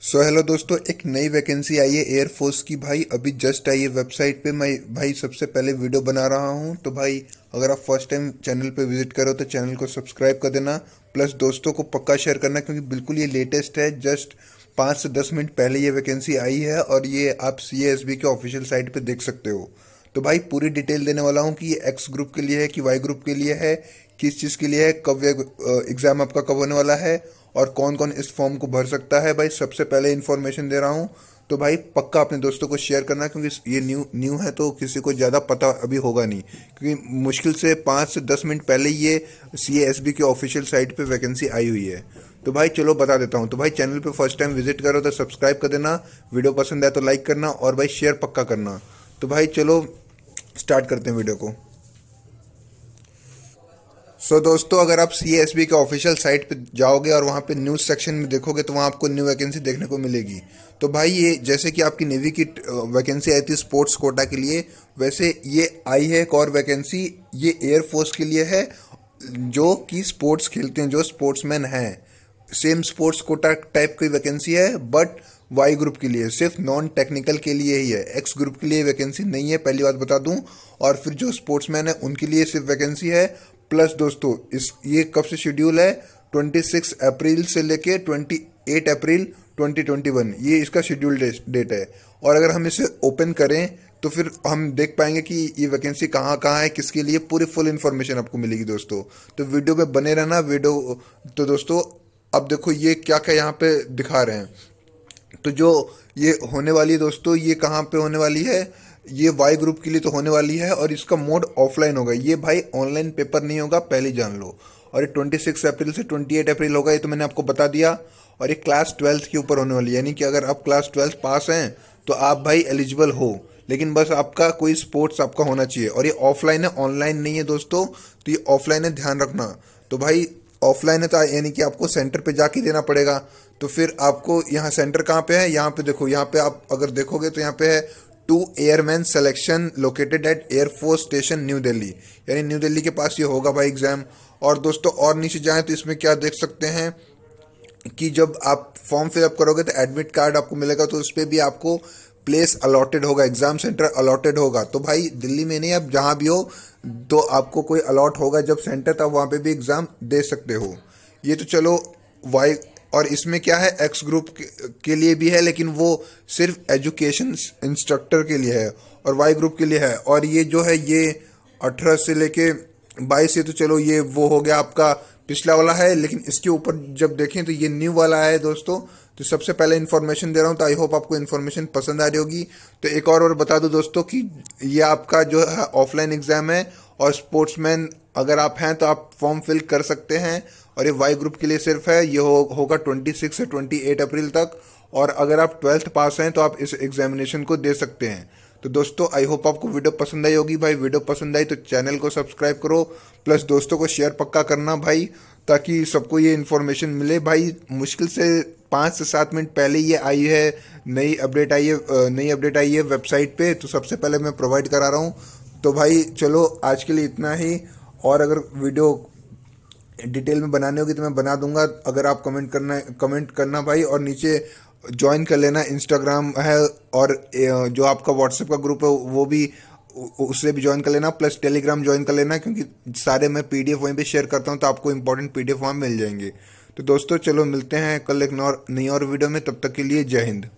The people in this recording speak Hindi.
सो so, हेलो दोस्तों एक नई वैकेंसी आई है एयरफोर्स की भाई अभी जस्ट आई है वेबसाइट पे मैं भाई सबसे पहले वीडियो बना रहा हूँ तो भाई अगर आप फर्स्ट टाइम चैनल पे विजिट करो तो चैनल को सब्सक्राइब कर देना प्लस दोस्तों को पक्का शेयर करना क्योंकि बिल्कुल ये लेटेस्ट है जस्ट पाँच से दस मिनट पहले ये वैकेंसी आई है और ये आप सी एस बी के ऑफिशियल साइट पर देख सकते हो तो भाई पूरी डिटेल देने वाला हूँ कि ये एक्स ग्रुप के लिए है कि वाई ग्रुप के लिए है किस चीज़ के लिए है कब एग्ज़ाम आपका कब होने वाला है और कौन कौन इस फॉर्म को भर सकता है भाई सबसे पहले इन्फॉर्मेशन दे रहा हूँ तो भाई पक्का अपने दोस्तों को शेयर करना क्योंकि ये न्यू न्यू है तो किसी को ज़्यादा पता अभी होगा नहीं क्योंकि मुश्किल से पाँच से दस मिनट पहले ये सी एस बी के ऑफिशियल साइट पे वैकेंसी आई हुई है तो भाई चलो बता देता हूँ तो भाई चैनल पे फर्स्ट टाइम विजिट करो तो सब्सक्राइब कर देना वीडियो पसंद आए तो लाइक करना और भाई शेयर पक्का करना तो भाई चलो स्टार्ट करते हैं वीडियो को सो so, दोस्तों अगर आप सी एस बी के ऑफिशियल साइट पे जाओगे और वहाँ पे न्यूज़ सेक्शन में देखोगे तो वहाँ आपको न्यू वैकेंसी देखने को मिलेगी तो भाई ये जैसे कि आपकी नेवी की वैकेंसी आई थी स्पोर्ट्स कोटा के लिए वैसे ये आई है एक और वैकेंसी ये एयरफोर्स के लिए है जो कि स्पोर्ट्स खेलते हैं जो स्पोर्ट्समैन हैं सेम स्पोर्ट्स कोटा टाइप की वैकेंसी है बट वाई ग्रुप के लिए सिर्फ नॉन टेक्निकल के लिए ही है एक्स ग्रुप के लिए वैकेंसी नहीं है पहली बात बता दूं और फिर जो स्पोर्ट्समैन है उनके लिए सिर्फ वैकेंसी है प्लस दोस्तों इस ये कब से शेड्यूल है 26 अप्रैल से लेके 28 अप्रैल 2021 ये इसका शेड्यूल डेट है और अगर हम इसे ओपन करें तो फिर हम देख पाएंगे कि ये वैकेंसी कहाँ कहाँ है किसके लिए पूरी फुल इन्फॉर्मेशन आपको मिलेगी दोस्तों तो वीडियो में बने रहना वीडियो तो दोस्तों अब देखो ये क्या क्या यहाँ पे दिखा रहे हैं तो जो ये होने वाली है दोस्तों ये कहाँ पे होने वाली है ये वाई ग्रुप के लिए तो होने वाली है और इसका मोड ऑफलाइन होगा ये भाई ऑनलाइन पेपर नहीं होगा पहले जान लो और ये ट्वेंटी सिक्स अप्रैल से ट्वेंटी एट अप्रैल होगा ये तो मैंने आपको बता दिया और ये क्लास ट्वेल्थ के ऊपर होने वाली है यानी कि अगर आप क्लास ट्वेल्थ पास हैं तो आप भाई एलिजिबल हो लेकिन बस आपका कोई स्पोर्ट्स आपका होना चाहिए और ये ऑफलाइन है ऑनलाइन नहीं है दोस्तों तो ये ऑफलाइन है ध्यान रखना तो भाई ऑफलाइन है तो यानी कि आपको सेंटर पे जाके देना पड़ेगा तो फिर आपको यहाँ सेंटर कहाँ पे है यहाँ पे देखो यहाँ पे आप अगर देखोगे तो यहाँ पे है two airman selection located at air force station New Delhi यानी न्यू दिल्ली के पास ये होगा भाई एग्ज़ाम और दोस्तों और नीचे जाए तो इसमें क्या देख सकते हैं कि जब आप फॉर्म फिलअप करोगे तो एडमिट कार्ड आपको मिलेगा तो उस पर भी आपको प्लेस अलॉटेड होगा एग्ज़ाम सेंटर अलॉटेड होगा तो भाई दिल्ली में नहीं आप जहाँ भी हो तो आपको कोई अलॉट होगा जब सेंटर था वहाँ पे भी एग्ज़ाम दे सकते हो ये तो चलो वाई और इसमें क्या है एक्स ग्रुप के लिए भी है लेकिन वो सिर्फ एजुकेशन इंस्ट्रक्टर के लिए है और वाई ग्रुप के लिए है और ये जो है ये अठारह से लेके बाईस से तो चलो ये वो हो गया आपका पिछला वाला है लेकिन इसके ऊपर जब देखें तो ये न्यू वाला है दोस्तों तो सबसे पहले इन्फॉर्मेशन दे रहा हूँ तो आई होप आपको इन्फॉर्मेशन पसंद आ रही होगी तो एक और और बता दो दोस्तों कि ये आपका जो है ऑफलाइन एग्ज़ाम है और स्पोर्ट्समैन अगर आप हैं तो आप फॉर्म फिल कर सकते हैं और ये वाई ग्रुप के लिए सिर्फ है ये हो, होगा ट्वेंटी सिक्स से ट्वेंटी एट अप्रैल तक और अगर आप ट्वेल्थ पास हैं तो आप इस एग्जामिनेशन को दे सकते हैं तो दोस्तों आई होप आपको वीडियो पसंद आई होगी भाई वीडियो पसंद आई तो चैनल को सब्सक्राइब करो प्लस दोस्तों को शेयर पक्का करना भाई ताकि सबको ये इन्फॉर्मेशन मिले भाई मुश्किल से पाँच से सात मिनट पहले ये आई है नई अपडेट आई है नई अपडेट आई है वेबसाइट पे तो सबसे पहले मैं प्रोवाइड करा रहा हूँ तो भाई चलो आज के लिए इतना ही और अगर वीडियो डिटेल में बनानी होगी तो मैं बना दूंगा अगर आप कमेंट करना कमेंट करना भाई और नीचे ज्वाइन कर लेना इंस्टाग्राम है और जो आपका व्हाट्सएप का ग्रुप है वो भी उससे भी ज्वाइन कर लेना प्लस टेलीग्राम ज्वाइन कर लेना क्योंकि सारे मैं पी डी एफ वहीं पर शेयर करता हूँ तो आपको इंपॉर्टेंट पी डी एफ वहाँ मिल जाएंगे तो दोस्तों चलो मिलते हैं कल एक नई और वीडियो में तब तक के लिए जय हिंद